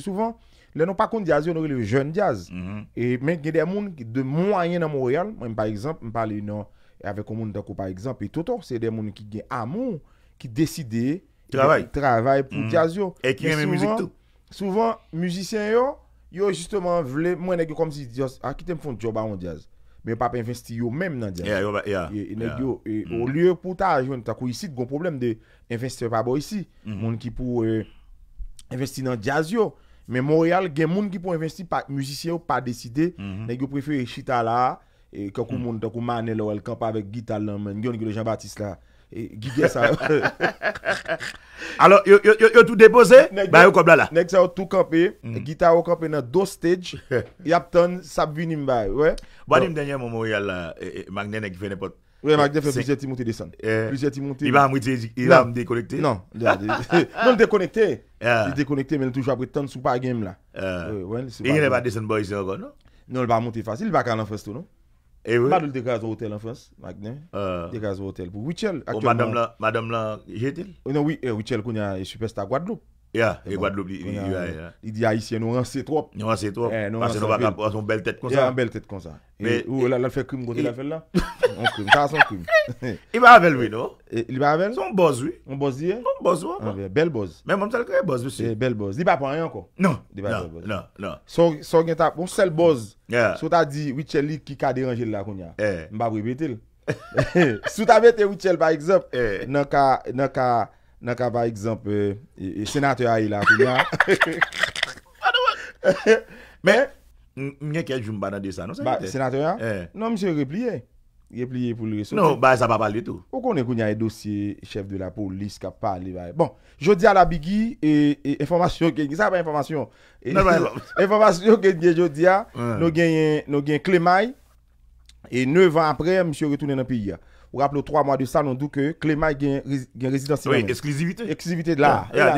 Souvan, lè nou pa kon jaz yo, nou wè lè yon joun jaz mm-hmm. E men gen dè moun ki de moun a yon nan Moréal Mwen pa exemple, mwen pa lè yon Avèk o moun tako par exemple E toto, se dè moun ki gen amoun Ki deside Travèl Travèl pou jaz yo E ki mè mè müzik tou Souvan, müzisyen yo Yo justement vle Mwen nè gyo kom si jaz Akitè mfon tjoba wè yon jaz Mwen pa pa investi yo mèm nan jaz Ya, ya Nè gyo, e o lè pou ta Yon tako yon problem de Investi wè pa bo yisi mm-hmm. Moun ki pou e euh, investi dans jazz yo. Mais Montréal, il y a des gens qui pour investir par musicien pas décidé. Mm -hmm. Ils préfèrent Chita là, et quand mm -hmm. monde Manel ou elle campe avec guitare là, le Jean-Baptiste là. Guigé ça. Alors, yo, yo, tout déposé, bah yo comme là là. Nèg tout campé, mhm. guitare au campé dans deux stage, y a ton ça vini m'bay, ouais. Bon, dernier moment Montréal là, qui nèg fait n'importe oui, MacDeff fait plusieurs Timothée descendre. Eh, plusieurs monter. Il va me déconnecter. Non, non déconnecté. Eh. Il est déconnecté, mais il est toujours après tant de pas game là. Eh. Euh, Et il va descendre boy ici encore, non Non, il va monter facile, il va en France tout, non Et oui. Pas de dégaz au hôtel en France, MacDeff. Dégaz au hôtel pour Wichel oh, actuellement. Madame là, madame là, j'étais. Euh, non oui, euh, Wichel qu'on a superstar Guadeloupe. Ya, yi wad lop li yi yu ae ya. Yi di a yi siye nou ranse trop. Nou ranse trop. Eh, ya, nou ranse trop. Panse nou baka po a son bel tèt kon sa. Ya, bel tèt kon sa. Ou la lal fè krim gote la fè la. An krim, ta a son krim. Iba avèl wè nou. Iba avèl? Son boz wè. An boz diye? An boz wè an pa. Bel boz. Mè mèm anse lè ki e boz wè si. Bel boz. Di pa pan yon ko? Non. Di pa pan yon ko? Non, non, non. Son gen ta, pon sel boz. Ya Nè ka pa ekzampè, e, e, senatè a yè la kounyan. Mè, mwenye kè jou mba nan de sa, non senatè a? Eh. Non, mwenye se repliye. Repliye pou lè resotè. Non, ba, sa pa pa lè tou. Ou konè kounyan e dosye, chef de la polis, ka pa lè ba. Bon, jodi a la bigi, e, e informasyon genye. Sa pa informasyon? Non, non. Informasyon genye jodi a, nou genye klemay. E 9 an pre, mwenye se retounen an piya. Ou rappelez trois mois de ça, nous dit que Clément a une résidence. Oui, exclusivité. Exclusivité de là. Alors,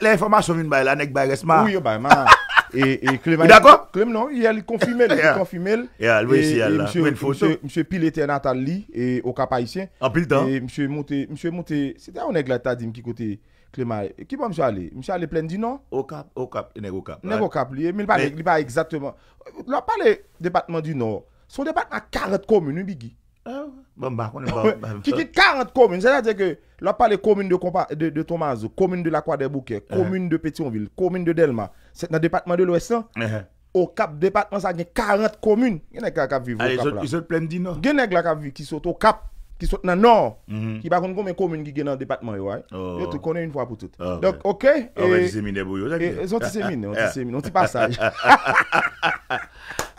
l'information vient de là, n'est pas resma. Oui, oh, bah, et, et Clément. D'accord Clément, non, il a confirmé. Il a confirmé. Il a Monsieur, monsieur Pile était Nathalie et au Cap Haïtien. En pile temps. Et monsieur Monté, monsieur Monté, c'était un aigle à dit qui côté. Clément, qui va monsieur aller Monsieur aller plein du non Au Cap, au Cap, il est au Cap. Il est au Cap, mais il pas exactement. Euh, là, parler département du Nord son département a 40 communes, Biggie. Ah, bon, bah, on est pas... Ah bah, qui dit 40 communes, c'est-à-dire que là, par les communes de, de, de Tomazo, de la Croix des Bouquets, eh. communes de Pétionville, communes de Delma, c'est dans le département de l'Ouest. Hein. Eh. Au Cap département, ça a 40 communes. Il y a qui vivent au Cap. Ils sont plein de nord. Il y a qui qui sont au Cap, qui sont dans le nord, mhm. qui par sont combien de communes qui sont dans le département. Yo, oh. te connais une fois pour toutes. Ah, Donc, ok. On va disséminer pour Ils ont disséminé, ils ont pas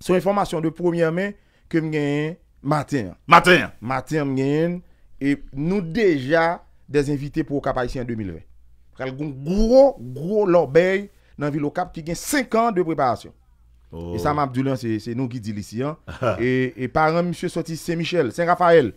Son informasyon de premier men, ke mwen gen yon matin. Matin. Matin mwen gen, et nou deja de zinvite pou kapay si an 2020. Kal goun gwo, gwo lorbey nan vilokap ki gen 5 an de preparasyon. Et Sam Abdullian se nou ki dilisi an. Ah. Et par an, M. Sotis, se Michel, se Rafael.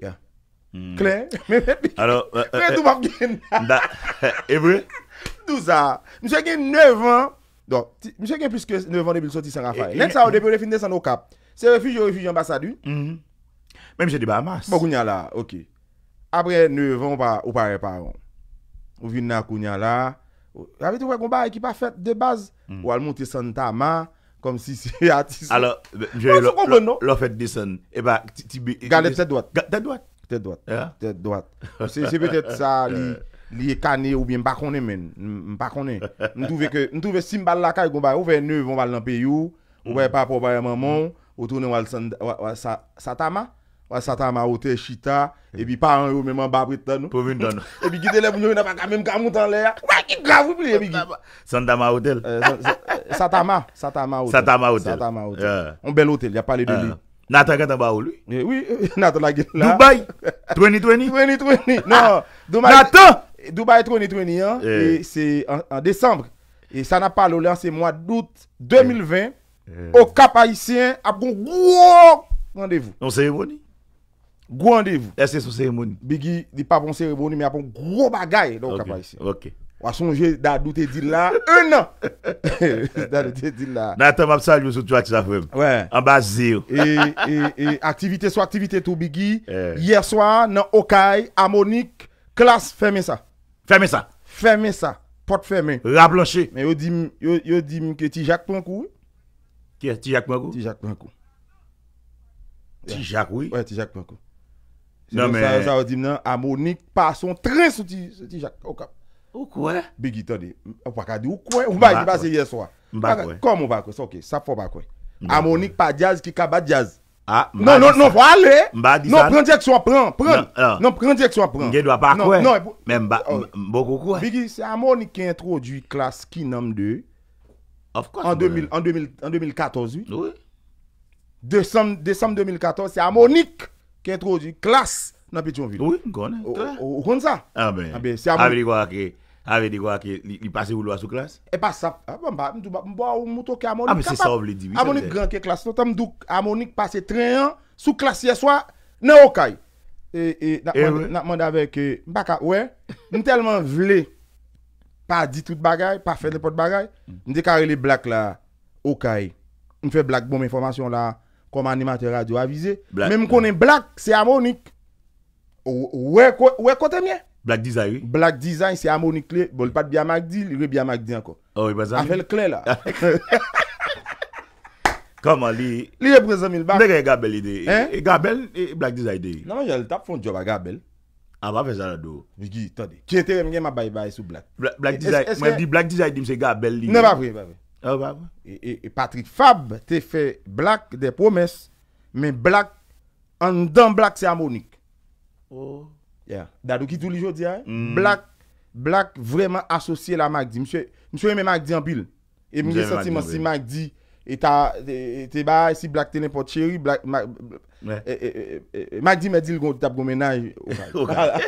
Ya. Klen, men met li. Alo. Klen, tou paf gen. Da. Ebre. Tou sa. Mwen se gen 9 an. Don, mi se gen plus ke ne vande bil soti san e, rafaye. Lèk sa e. ou depè ou definde san ou kap. Se refuji ou refuji an basa du. Men mi se deba amas. Po kounya la, ok. Apre ne vande ou pare paron. Ou vin na kounya la. Avite wè kon ba ekipa fèt de baz. Mhm. Ou al mouti san tama. Kom si si ati san. Alo, lo fèt dison. E ba, ti bi. Gane tèt dwat. Gane tèt dwat. Tèt dwat. Tèt dwat. Se pe tèt sa li. lié cané ou bien pas connais men pas connais me que me trouve si m'bal la caille gon ba ouvert neuf on va dans pays ou ouais papa papa maman ou tourner wal satama wa satama ou te chita et puis parents eux même en bas près nous e pour venir et puis guider les nous n'a pas même camou dans l'air ouais qui grave ou bigi e satama hotel euh, euh, satama satama hotel satama hotel satama un bel hôtel il y a parlé de lui Nathan eh est en bas lui Oui, Nathan la gueule là. Dubaï 2020 2020 Non, ah. Nathan Dubaï 2021, hein, yeah. c'est en, décembre. Et ça n'a pas l'air, hein, c'est mois d'août 2020. Au Cap Haïtien, à gros rendez-vous. Non, cérémonie. Gros rendez-vous. Est-ce que c'est une cérémonie? Biggie, dit pas bon cérémonie, mais un gros bagaille dans Cap Haïtien. Ok. On a songer d'adou te dit là, un an. D'adou te dit là. Nathan m'a salué sur toi, ça fait. Ouais. En bas zéro. Et, et, et activité sur activité tout, Biggie. Hier soir, dans Okaï, à Monique, classe, fermez ça. Fermè sa. Fermè sa. Port fermè. La blanche. Men yo di mi, yo di mi ki ti jak pankou. Ki ya ti jak pankou? Ti jak pankou. Ti jak wè? Ouè ti jak pankou. Nan men. Sa yo di mi nan, amonik pa son tresou ti jak. Okap. Okwè? Be gitanè. Ou wakadè. Okwè? Ou wajibase yè swa. Mbakwè. Kom wakwè. Soke, sapwò wakwè. Amonik pa jaz ki kabat jaz. Non, non, non, non, va ale. Non, pren dièk sou apren. Non, pren dièk sou apren. Mwen mba mbokou kwe. Biki, se an mouni ki entro di klas ki nam de. Of course. An 2014. Nou. Desem 2014, se an mouni ki entro di klas nan pityon vil. Nou, kon. Ou kon sa. A mi. A mi di kwa ki... A ve de kwa ki li pase ou lwa sou klas? E pa sa, a mba bon, mba, mbo a ou moutou ki Amonik. A be se sa ou vle divi. Amonik gran ke klas. Nota mdouk, Amonik pase 31 sou klas ye swa, ne okay. E, e, na eh mwanda vek e, baka, we, mtelman vle, pa di tout bagay, pa fet le pot bagay. Mdekare le blak la, okay. Mfè blak bom informasyon la, kom animator radio avize. Mwen mkone blak, se Amonik, we kote mye. Black Desire? Black Desire, si Amonik lè. Bol pat biya magdi, lè biya magdi anko. Oh, e breza mi? Afe lè kler la. Koman li. Li e breza mi l bak. Nè gen yon Gabel lè de? E Gabel, e Black Desire de? Nan, jè lè tap fon job a Gabel. Non, non, a, wè wè zanadou. Vi gi, tò di. Ti, te rem gen ma baybay sou Black. Black Desire, mwen di Black Desire di mse Gabel lè. Nè wè wè, wè wè. E Patrick Fab te fe Black de Promes, men Black, an dan Black si Amonik. Oh... Dadou ki tou li jodi a, eh? mm. blak, blak vreman asosye la magdi, mswe, mswe yeme magdi an bil, e mwenye sentimen si magdi, e ta, e, e, te ba, si blak tene pot cheri, blak, mag, e, magdi me dil gonti tap gomenay, okal.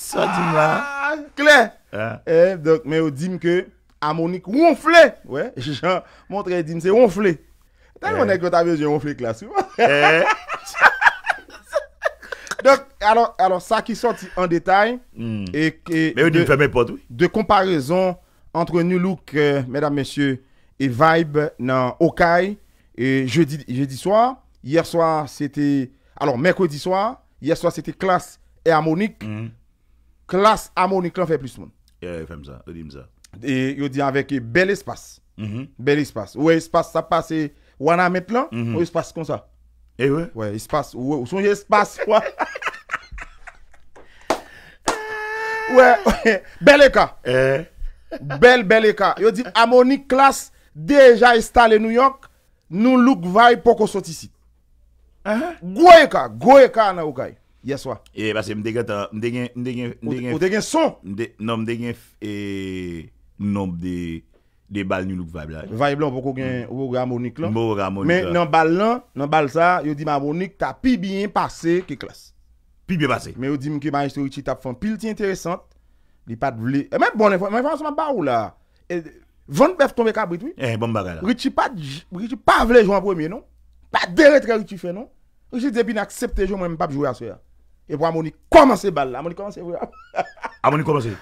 Sot dim la. Ah, Kler, ah. e, eh, dok, men yo dim ke, amonik, wonfle, we, jen, montre yedin, se wonfle, tan eh. mwenye kota ve, jen wonfle klas, wou, e, alors, alors, ça qui sort en détail. Hmm. Et, et Mais de, comparaison entre New Look, euh, mesdames, messieurs, et Vibe dans Okai. Et jeudi, jeudi soir. Hier soir, c'était. Alors, mercredi soir. Hier soir, c'était Classe et Harmonique. Hmm. Classe Harmonique, là, fait plus monde. ça, ça. Et je dis avec bel espace. Mm-hmm. Bel espace. Ou espace, ça passe. Ou on a maintenant, ou espace comme ça. Et eh ouais. Ouais, espace. ou son espace, quoi. Bel e eh. ka, bel bel e ka, yo di Amonik klas deja installe New York, nou luk vay pou kon sotisi Gwe e ka, gwe e ka an a ou kay, yes wa E basi mdegyen son, mdegyen f e mnomb de bal nou luk vay blan Vay blan pou kon gen wou ga Amonik lan Mwen wou ga Amonik lan Men nan bal lan, nan bal sa, yo di Amonik ta pi bin pase ki klas puis bien passé. Mais on dit que magistrat Richie t'a fait une pile intéressante. Il pas de Et eh, même bon, information m'a pas ou là. Eh, vente bœuf tombe cabrit, oui. Eh, bon bagarre. là. Richie pas, Richie pas voulu jouer en premier, non? Pas de retrait Richie fait, non? Richie depuis n'accepte jouer, moi même pas jouer à ce Et pour Amoni, commencer balle là. Amoni, commencer. Amoni, commencer.